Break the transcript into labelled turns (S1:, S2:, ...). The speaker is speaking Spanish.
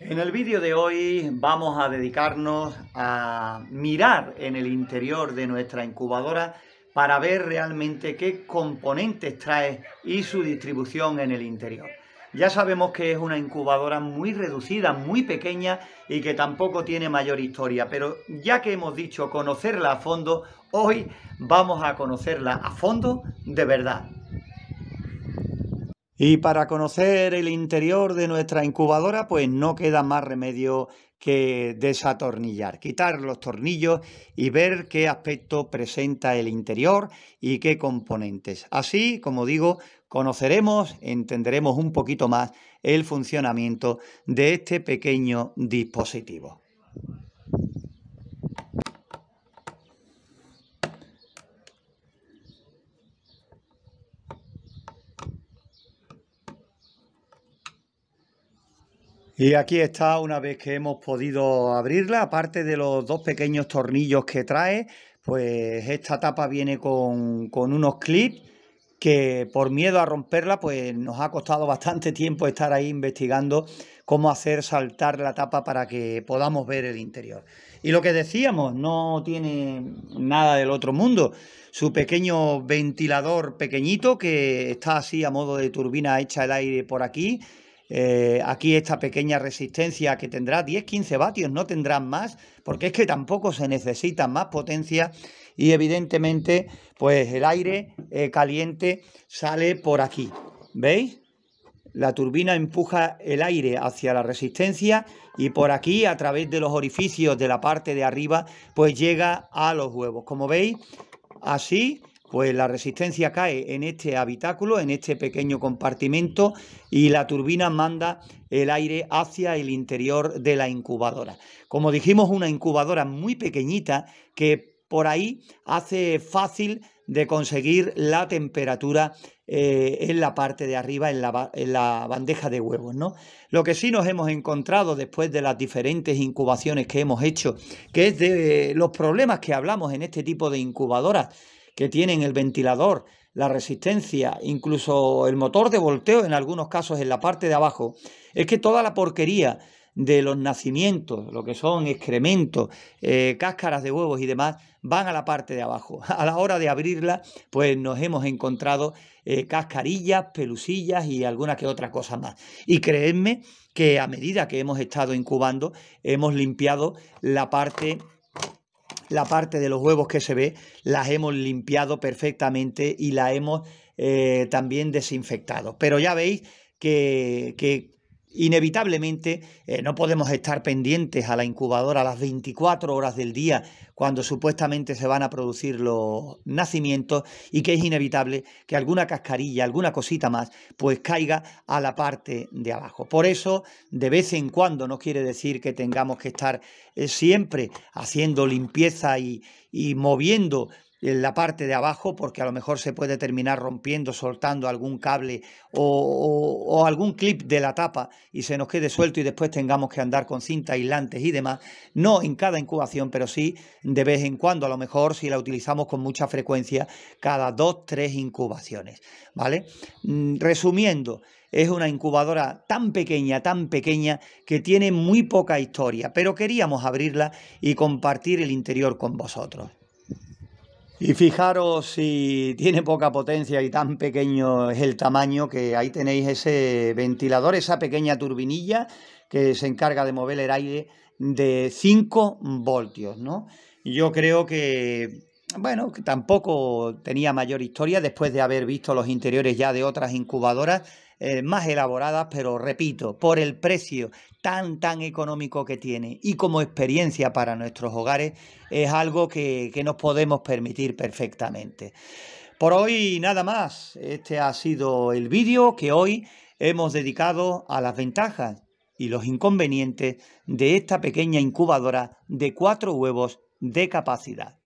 S1: En el vídeo de hoy vamos a dedicarnos a mirar en el interior de nuestra incubadora para ver realmente qué componentes trae y su distribución en el interior. Ya sabemos que es una incubadora muy reducida, muy pequeña y que tampoco tiene mayor historia, pero ya que hemos dicho conocerla a fondo, hoy vamos a conocerla a fondo de verdad. Y para conocer el interior de nuestra incubadora, pues no queda más remedio que desatornillar, quitar los tornillos y ver qué aspecto presenta el interior y qué componentes. Así, como digo, conoceremos, entenderemos un poquito más el funcionamiento de este pequeño dispositivo. Y aquí está, una vez que hemos podido abrirla, aparte de los dos pequeños tornillos que trae, pues esta tapa viene con, unos clips que por miedo a romperla, pues nos ha costado bastante tiempo estar ahí investigando cómo hacer saltar la tapa para que podamos ver el interior. Y lo que decíamos, no tiene nada del otro mundo. Su pequeño ventilador pequeñito que está así a modo de turbina, hecha el aire por aquí eh, aquí esta pequeña resistencia que tendrá 10-15 vatios, no tendrán más, porque es que tampoco se necesita más potencia y evidentemente pues el aire eh, caliente sale por aquí. ¿Veis? La turbina empuja el aire hacia la resistencia y por aquí, a través de los orificios de la parte de arriba, pues llega a los huevos. Como veis, así pues la resistencia cae en este habitáculo, en este pequeño compartimento y la turbina manda el aire hacia el interior de la incubadora. Como dijimos, una incubadora muy pequeñita que por ahí hace fácil de conseguir la temperatura eh, en la parte de arriba, en la, bandeja de huevos. ¿no? Lo que sí nos hemos encontrado después de las diferentes incubaciones que hemos hecho, que es de los problemas que hablamos en este tipo de incubadoras, que tienen el ventilador, la resistencia, incluso el motor de volteo en algunos casos en la parte de abajo, es que toda la porquería de los nacimientos, lo que son excrementos, eh, cáscaras de huevos y demás, van a la parte de abajo. A la hora de abrirla, pues nos hemos encontrado eh, cascarillas, pelusillas y alguna que otra cosa más. Y creedme que a medida que hemos estado incubando, hemos limpiado la parte la parte de los huevos que se ve, las hemos limpiado perfectamente y la hemos eh, también desinfectado. Pero ya veis que, que Inevitablemente eh, no podemos estar pendientes a la incubadora a las 24 horas del día cuando supuestamente se van a producir los nacimientos y que es inevitable que alguna cascarilla, alguna cosita más, pues caiga a la parte de abajo. Por eso, de vez en cuando no quiere decir que tengamos que estar eh, siempre haciendo limpieza y, y moviendo en la parte de abajo porque a lo mejor se puede terminar rompiendo, soltando algún cable o, algún clip de la tapa y se nos quede suelto y después tengamos que andar con cinta aislantes y demás. No en cada incubación, pero sí de vez en cuando, a lo mejor si la utilizamos con mucha frecuencia, cada dos, tres incubaciones. ¿Vale? Mm, resumiendo, es una incubadora tan pequeña, tan pequeña, que tiene muy poca historia, pero queríamos abrirla y compartir el interior con vosotros. Y fijaros si tiene poca potencia y tan pequeño es el tamaño que ahí tenéis ese ventilador, esa pequeña turbinilla que se encarga de mover el aire de 5 voltios, ¿no? Yo creo que, bueno, que tampoco tenía mayor historia después de haber visto los interiores ya de otras incubadoras eh, más elaboradas, pero repito, por el precio tan, tan económico que tiene y como experiencia para nuestros hogares, es algo que, que nos podemos permitir perfectamente. Por hoy nada más, este ha sido el vídeo que hoy hemos dedicado a las ventajas y los inconvenientes de esta pequeña incubadora de cuatro huevos de capacidad.